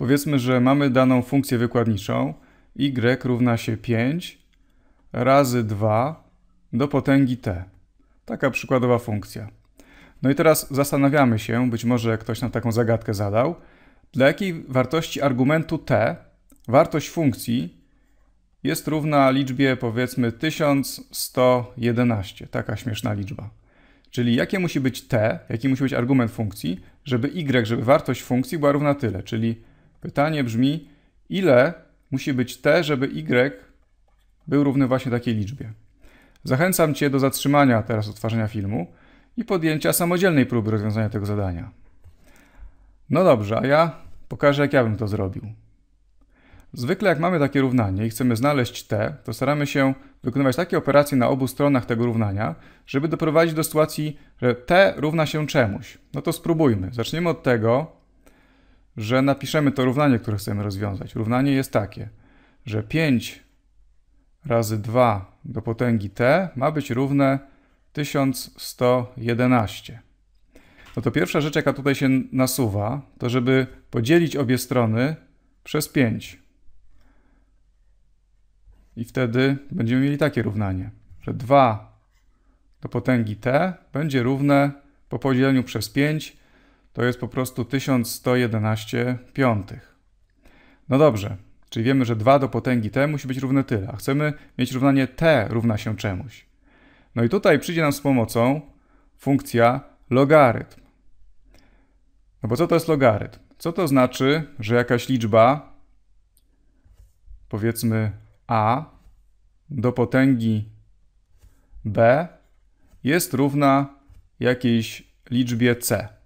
Powiedzmy, że mamy daną funkcję wykładniczą y równa się 5 razy 2 do potęgi t. Taka przykładowa funkcja. No i teraz zastanawiamy się, być może ktoś nam taką zagadkę zadał, dla jakiej wartości argumentu t wartość funkcji jest równa liczbie powiedzmy 1111, taka śmieszna liczba. Czyli jakie musi być t, jaki musi być argument funkcji, żeby y, żeby wartość funkcji była równa tyle, czyli Pytanie brzmi, ile musi być t, żeby y był równy właśnie takiej liczbie. Zachęcam Cię do zatrzymania teraz odtwarzania filmu i podjęcia samodzielnej próby rozwiązania tego zadania. No dobrze, a ja pokażę, jak ja bym to zrobił. Zwykle jak mamy takie równanie i chcemy znaleźć t, to staramy się wykonywać takie operacje na obu stronach tego równania, żeby doprowadzić do sytuacji, że t równa się czemuś. No to spróbujmy. Zaczniemy od tego, że napiszemy to równanie, które chcemy rozwiązać. Równanie jest takie, że 5 razy 2 do potęgi t ma być równe 1111. No to pierwsza rzecz, jaka tutaj się nasuwa, to żeby podzielić obie strony przez 5. I wtedy będziemy mieli takie równanie, że 2 do potęgi t będzie równe po podzieleniu przez 5 to jest po prostu 1111 piątych. No dobrze, czyli wiemy, że 2 do potęgi t musi być równe tyle, a chcemy mieć równanie t równa się czemuś. No i tutaj przyjdzie nam z pomocą funkcja logarytm. No bo co to jest logarytm? Co to znaczy, że jakaś liczba, powiedzmy a do potęgi b jest równa jakiejś liczbie c?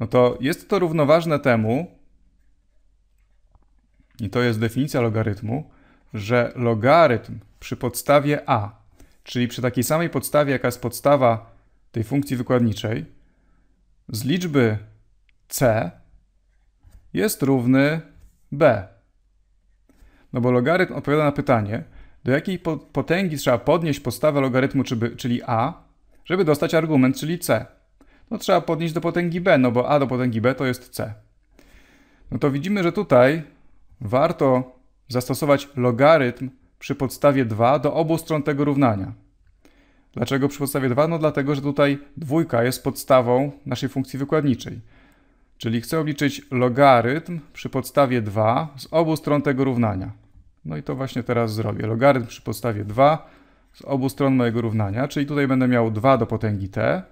no to jest to równoważne temu, i to jest definicja logarytmu, że logarytm przy podstawie a, czyli przy takiej samej podstawie, jaka jest podstawa tej funkcji wykładniczej, z liczby c jest równy b. No bo logarytm odpowiada na pytanie, do jakiej potęgi trzeba podnieść podstawę logarytmu, czyli a, żeby dostać argument, czyli c no trzeba podnieść do potęgi b, no bo a do potęgi b to jest c. No to widzimy, że tutaj warto zastosować logarytm przy podstawie 2 do obu stron tego równania. Dlaczego przy podstawie 2? No dlatego, że tutaj dwójka jest podstawą naszej funkcji wykładniczej. Czyli chcę obliczyć logarytm przy podstawie 2 z obu stron tego równania. No i to właśnie teraz zrobię. Logarytm przy podstawie 2 z obu stron mojego równania, czyli tutaj będę miał 2 do potęgi t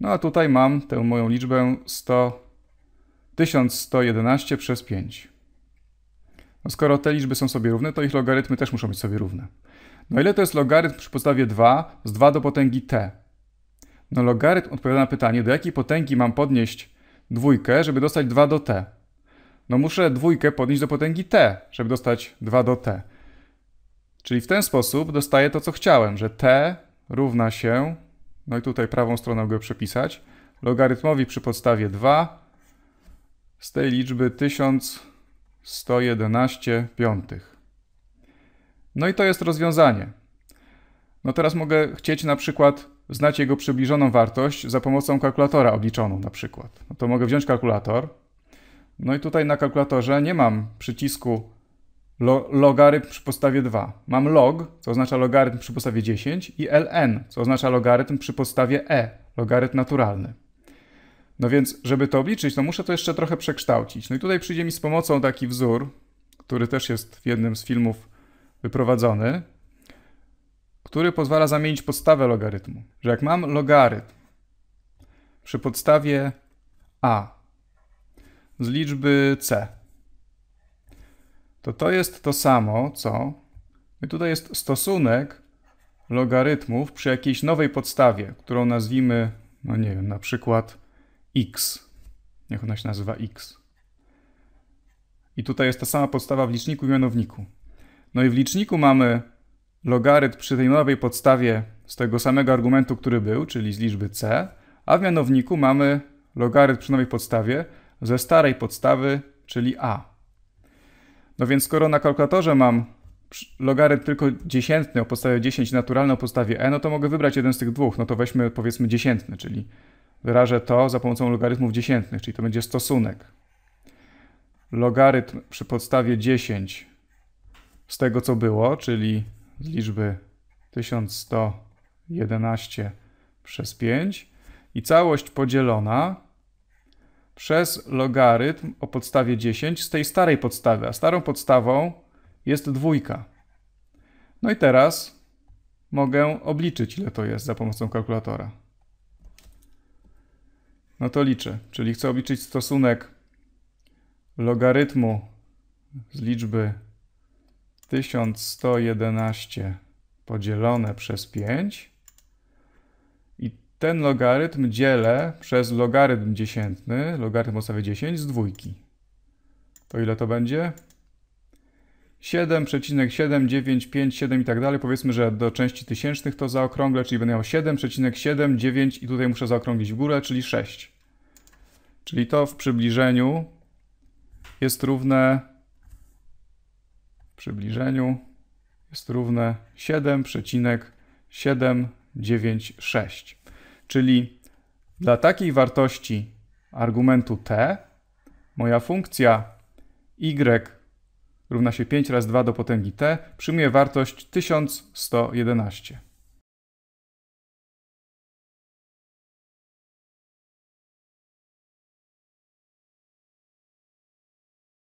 no a tutaj mam tę moją liczbę 100, 1111 przez 5. No skoro te liczby są sobie równe, to ich logarytmy też muszą być sobie równe. No ile to jest logarytm przy podstawie 2 z 2 do potęgi t? No logarytm odpowiada na pytanie, do jakiej potęgi mam podnieść dwójkę, żeby dostać 2 do t? No muszę dwójkę podnieść do potęgi t, żeby dostać 2 do t. Czyli w ten sposób dostaję to, co chciałem, że t równa się no i tutaj prawą stronę go przepisać. Logarytmowi przy podstawie 2 z tej liczby 1111 piątych. No i to jest rozwiązanie. No teraz mogę chcieć na przykład znać jego przybliżoną wartość za pomocą kalkulatora obliczoną na przykład. No to mogę wziąć kalkulator. No i tutaj na kalkulatorze nie mam przycisku lo, logarytm przy podstawie 2. Mam log, co oznacza logarytm przy podstawie 10 i ln, co oznacza logarytm przy podstawie e, logarytm naturalny. No więc, żeby to obliczyć, to muszę to jeszcze trochę przekształcić. No i tutaj przyjdzie mi z pomocą taki wzór, który też jest w jednym z filmów wyprowadzony, który pozwala zamienić podstawę logarytmu. Że jak mam logarytm przy podstawie a z liczby c, to to jest to samo, co i tutaj jest stosunek logarytmów przy jakiejś nowej podstawie, którą nazwijmy, no nie wiem, na przykład x. Niech ona się nazywa x. I tutaj jest ta sama podstawa w liczniku i mianowniku. No i w liczniku mamy logarytm przy tej nowej podstawie z tego samego argumentu, który był, czyli z liczby c, a w mianowniku mamy logarytm przy nowej podstawie ze starej podstawy, czyli a. No więc skoro na kalkulatorze mam logarytm tylko dziesiętny o podstawie 10 naturalny o podstawie e, no to mogę wybrać jeden z tych dwóch. No to weźmy powiedzmy dziesiętny, czyli wyrażę to za pomocą logarytmów dziesiętnych, czyli to będzie stosunek. Logarytm przy podstawie 10 z tego co było, czyli z liczby 1111 przez 5 i całość podzielona przez logarytm o podstawie 10 z tej starej podstawy, a starą podstawą jest dwójka. No i teraz mogę obliczyć, ile to jest za pomocą kalkulatora. No to liczę, czyli chcę obliczyć stosunek logarytmu z liczby 1111 podzielone przez 5 ten logarytm dzielę przez logarytm dziesiętny, logarytm podstawy 10 z dwójki. To ile to będzie? 7,7957 i tak dalej. Powiedzmy, że do części tysięcznych to zaokrąglę, czyli będę miał 7,79 i tutaj muszę zaokrąglić w górę, czyli 6. Czyli to w przybliżeniu jest równe w przybliżeniu jest równe 7,796. Czyli dla takiej wartości argumentu t moja funkcja y równa się 5 razy 2 do potęgi t przyjmuje wartość 1111.